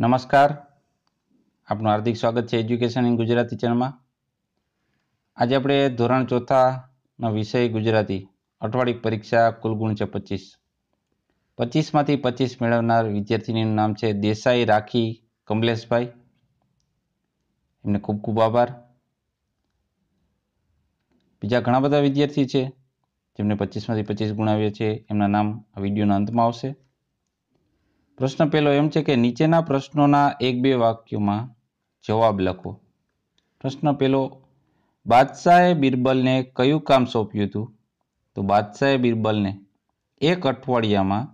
નમસ્કાર આપનું હાર્દિક સ્વાગત છે એજ્યુકેશન ઇન ગુજરાતી ચેનલમાં આજે આપણે ધોરણ ચોથાનો વિષય ગુજરાતી અઠવાડિક પરીક્ષા કુલ ગુણ છે પચીસ પચીસમાંથી પચીસ મેળવનાર વિદ્યાર્થીનું નામ છે દેસાઈ રાખી કમલેશભાઈ એમને ખૂબ ખૂબ આભાર બીજા ઘણા બધા વિદ્યાર્થી છે જેમને પચીસમાંથી પચીસ ગુણ છે એમના નામ આ વિડીયોના અંતમાં આવશે પ્રશ્ન પહેલો એમ છે કે નીચેના પ્રશ્નોના એક બે વાક્યોમાં જવાબ લખો પ્રશ્ન પહેલો બાદશાહે બિરબલને કયું કામ સોંપ્યું હતું તો બાદશાહે બિરબલને એક અઠવાડિયામાં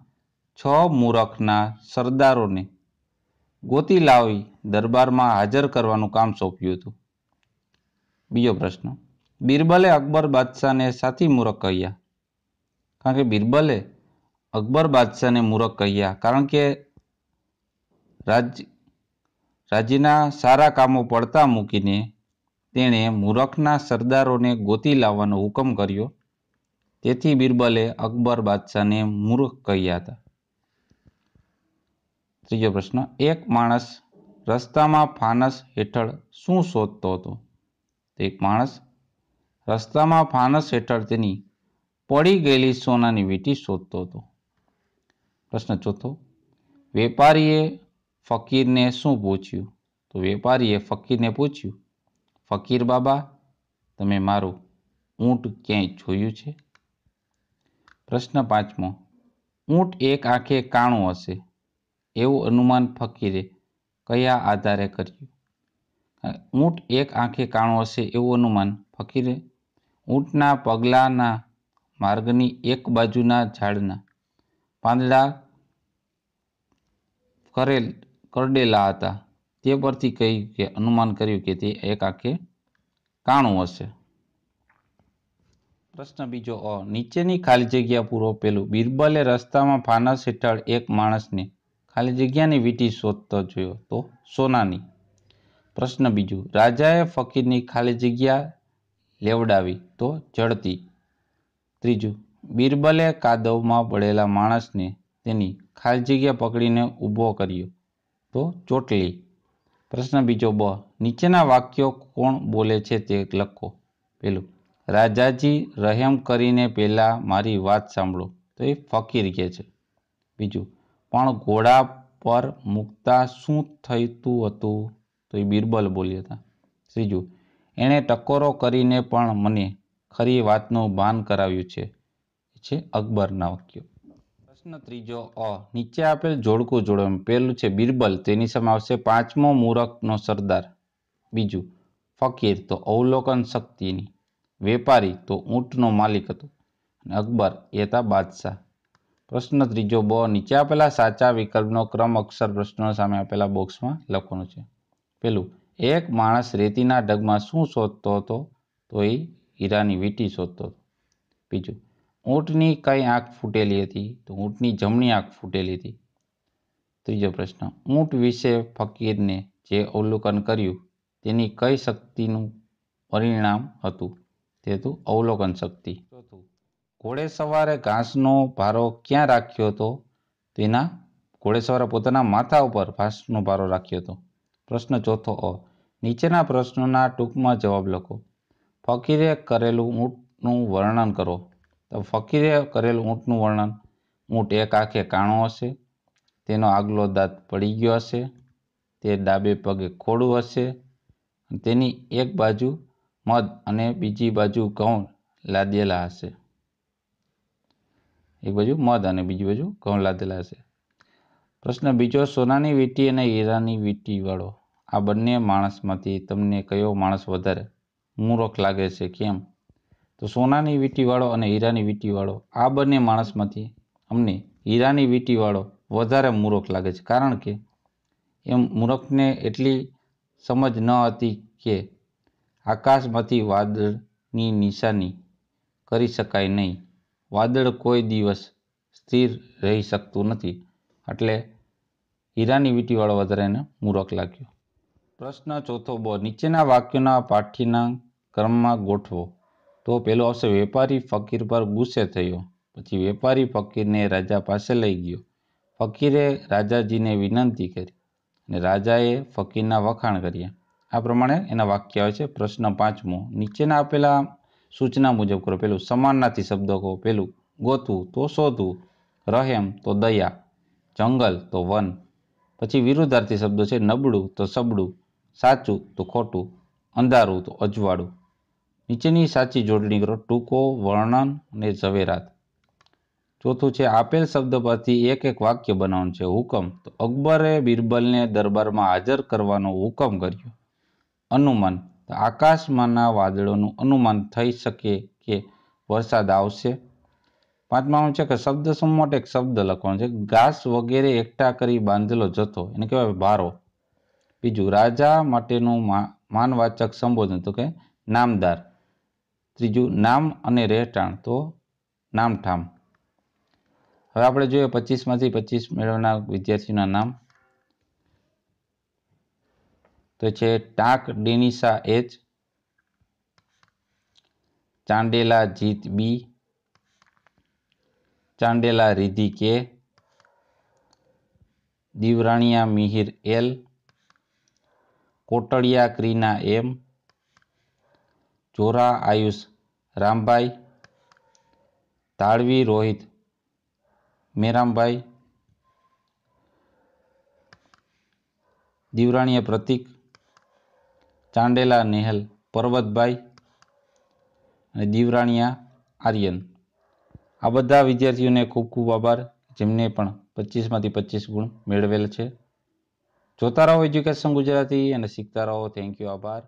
છ મૂરખના સરદારોને ગોતી લાવી દરબારમાં હાજર કરવાનું કામ સોંપ્યું હતું બીજો પ્રશ્ન બિરબલે અકબર બાદશાહને સાથી મૂરખ કહ્યા કારણ કે બિરબલે અકબર બાદશાહને મૂરખ કહ્યા કારણ કે રાજ રાજ્યના સારા કામો પડતા મૂકીને તેણે મૂરખના સરદારોને ગોતી લાવવાનો હુકમ કર્યો તેથી બિરબલે અકબર બાદશાહને મૂરખ કહ્યા હતા ત્રીજો પ્રશ્ન એક માણસ રસ્તામાં ફાનસ હેઠળ શું શોધતો હતો તો એક માણસ રસ્તામાં ફાનસ હેઠળ તેની પડી ગયેલી સોનાની વીંટી શોધતો હતો પ્રશ્ન ચોથો વેપારીએ ફકીરને શું પૂછ્યું તો વેપારીએ ફકીરને પૂછ્યું ફકીર બાબા તમે મારું ઊંટ ક્યાંય જોયું છે પ્રશ્ન પાંચમો ઊંટ એક આંખે કાણું હશે એવું અનુમાન ફકીરે કયા આધારે કર્યું ઊંટ એક આંખે કાણું હશે એવું અનુમાન ફકીરે ઊંટના પગલાના માર્ગની એક બાજુના ઝાડના પાંદડા કરેલ કરડેલા હતા તે પરથી કહ્યું કે અનુમાન કર્યું કે તે એક આંખે કાણું હશે પ્રશ્ન બીજો અ નીચેની ખાલી જગ્યા પૂરો પેલું બિરબલે રસ્તામાં ફાનસ હેઠળ એક માણસને ખાલી જગ્યાની વીટી શોધતો જોયો તો સોનાની પ્રશ્ન બીજો રાજાએ ફકીરની ખાલી જગ્યા લેવડાવી તો જડતી ત્રીજું બિરબલે કાદવમાં પડેલા માણસને તેની ખાલી જગ્યા પકડીને ઊભો કર્યો તો ચોટલી પ્રશ્ન બીજો બ નીચેના વાક્યો કોણ બોલે છે તે લખો પેલું રાજાજી રહેમ કરીને પહેલાં મારી વાત સાંભળો તો એ ફકીર કહે છે બીજું પણ ઘોડા પર મૂકતા શું થયતું હતું તો એ બિરબલ બોલ્યા હતા ત્રીજું એણે ટકોરો કરીને પણ મને ખરી વાતનું ભાન કરાવ્યું છે છે અકબરના વાક્યો પ્રશ્ન ત્રીજો અ નીચે આપેલ જોડકું જોડવાનું પહેલું છે બિરબલ તેની સામે આવશે પાંચમો મૂરખનો સરદાર બીજું ફકીર તો અવલોકન શક્તિની વેપારી તો ઊંટનો માલિક હતો અને અકબર એ હતા બાદશાહ પ્રશ્ન ત્રીજો બ નીચે આપેલા સાચા વિકલ્પનો ક્રમ અક્ષર પ્રશ્નો સામે આપેલા બોક્સમાં લખવાનો છે પેલું એક માણસ રેતીના ઢગમાં શું શોધતો હતો તો એ હીરાની વીંટી શોધતો હતો બીજું ઊંટની કઈ આંખ ફૂટેલી હતી તો ઊંટની જમણી આંખ ફૂટેલી હતી ત્રીજો પ્રશ્ન ઊંટ વિશે ફકીરને જે અવલોકન કર્યું તેની કઈ શક્તિનું પરિણામ હતું તે હતું અવલોકન શક્તિ ચોથું ઘોડે સવારે ઘાસનો ભારો ક્યાં રાખ્યો હતો તેના ઘોડે સવારે પોતાના માથા ઉપર ઘાસનો ભારો રાખ્યો હતો પ્રશ્ન ચોથો અ નીચેના પ્રશ્નોના ટૂંકમાં જવાબ લખો ફકીરે કરેલું ઊંટનું વર્ણન કરો તો ફકીરે કરેલ ઊંટનું વર્ણન ઊંટ એક આંખે કાણો હશે તેનો આગલો દાંત પડી ગયો હશે તે ડાબે પગે ખોડું હશે તેની એક બાજુ મધ અને બીજી બાજુ ઘઉં લાદેલા હશે એક બાજુ મધ અને બીજી બાજુ ઘઉં લાદેલા હશે પ્રશ્ન બીજો સોનાની વીંટી અને હીરાની વીંટીવાળો આ બંને માણસમાંથી તમને કયો માણસ વધારે મૂરખ લાગે છે કેમ તો સોનાની વીંટીવાળો અને હીરાની વીંટીવાળો આ બંને માણસમાંથી અમને હીરાની વીંટીવાળો વધારે મૂરખ લાગે છે કારણ કે એમ મૂરખને એટલી સમજ ન હતી કે આકાશમાંથી વાદળની નિશાની કરી શકાય નહીં વાદળ કોઈ દિવસ સ્થિર રહી શકતું નથી એટલે હીરાની વીંટીવાળો વધારે એને મૂરખ લાગ્યો પ્રશ્ન ચોથો બો નીચેના વાક્યોના પાઠીના ક્રમમાં ગોઠવો તો પેલો આવશે વેપારી ફકીર પર ગુસ્સે થયો પછી વેપારી ફકીરને રાજા પાસે લઈ ગયો ફકીરે રાજાજીને વિનંતી કરી અને રાજાએ ફકીરના વખાણ કર્યા આ પ્રમાણે એના વાક્ય આવે છે પ્રશ્ન પાંચમો નીચેના આપેલા સૂચના મુજબ કરો પેલું સમાનાર્થી શબ્દો કહો પેલું ગોતવું તો શોધવું રહેમ તો દયા જંગલ તો વન પછી વિરુદ્ધાર્થી શબ્દો છે નબળું તો સબળું સાચું તો ખોટું અંધારું તો અજવાળું નીચેની સાચી જોડણી કરો ટૂંકો વર્ણન અને ઝવેરાત ચોથું છે આપેલ શબ્દ પરથી એક એક વાક્ય બનાવવાનું છે હુકમ તો અકબરે બિરબલને દરબારમાં હાજર કરવાનો હુકમ કર્યો અનુમાન તો આકાશમાંના વાદળોનું અનુમાન થઈ શકે કે વરસાદ આવશે પાંચમાનું છે કે શબ્દ સમૂહ એક શબ્દ લખવાનો છે ઘાસ વગેરે એકઠા કરી બાંધેલો જથ્થો એને કહેવાય ભારો બીજું રાજા માટેનું માનવાચક સંબોધન તો કે નામદાર ત્રીજું નામ અને રહેઠાણ તો નામઠામ હવે આપણે જોઈએ પચીસમાંથી પચીસ મેળવનાર વિદ્યાર્થીના નામ તો છે ટાંક ડેનિશા એચ ચાંડેલા જીત બી Chandela Ridhi K Divraniya Mihir L Kotadiya Krina M Jora Ayush Rambhai Talavi Rohit Merambhai દિવરાણીએ પ્રતિક ચાંડેલા નેહલ પર્વતભાઈ અને દીવરાણીયા આર્યન આ બધા વિદ્યાર્થીઓને ખૂબ ખૂબ આભાર જેમને પણ પચીસમાંથી પચીસ ગુણ મેળવેલ છે જોતા રહો એજ્યુકેશન ગુજરાતી અને શીખતા રહો થેન્ક યુ આભાર